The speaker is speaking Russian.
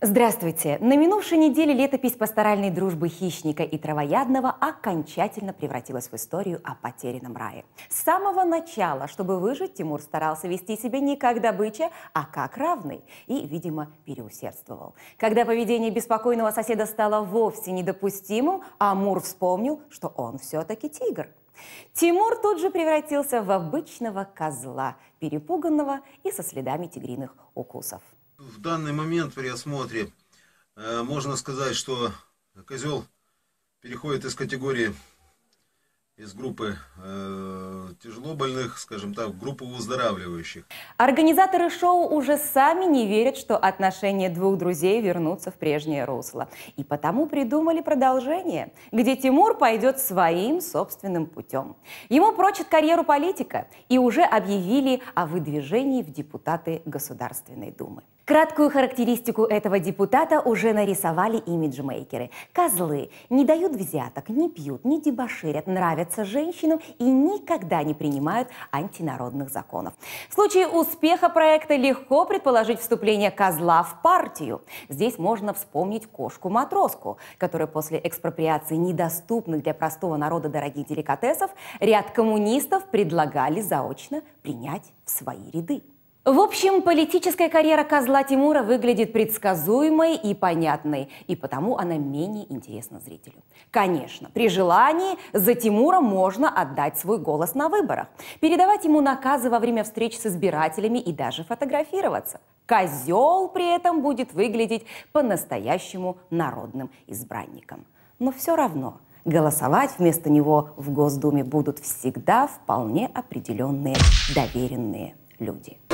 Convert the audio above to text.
Здравствуйте! На минувшей неделе летопись пасторальной дружбы хищника и травоядного окончательно превратилась в историю о потерянном рае. С самого начала, чтобы выжить, Тимур старался вести себя не как добыча, а как равный. И, видимо, переусердствовал. Когда поведение беспокойного соседа стало вовсе недопустимым, Амур вспомнил, что он все-таки тигр. Тимур тут же превратился в обычного козла, перепуганного и со следами тигриных укусов в данный момент при осмотре э, можно сказать, что козел переходит из категории, из группы э, тяжело больных, скажем так, в группу выздоравливающих. Организаторы шоу уже сами не верят, что отношения двух друзей вернутся в прежнее русло. И потому придумали продолжение, где Тимур пойдет своим собственным путем. Ему прочит карьеру политика и уже объявили о выдвижении в депутаты Государственной Думы. Краткую характеристику этого депутата уже нарисовали имиджмейкеры. Козлы не дают взяток, не пьют, не дебоширят, нравятся женщинам и никогда не принимают антинародных законов. В случае успеха проекта легко предположить вступление козла в партию. Здесь можно вспомнить кошку-матроску, которая после экспроприации недоступных для простого народа дорогих деликатесов ряд коммунистов предлагали заочно принять в свои ряды. В общем, политическая карьера козла Тимура выглядит предсказуемой и понятной, и потому она менее интересна зрителю. Конечно, при желании за Тимура можно отдать свой голос на выборах, передавать ему наказы во время встреч с избирателями и даже фотографироваться. Козел при этом будет выглядеть по-настоящему народным избранником. Но все равно голосовать вместо него в Госдуме будут всегда вполне определенные доверенные люди.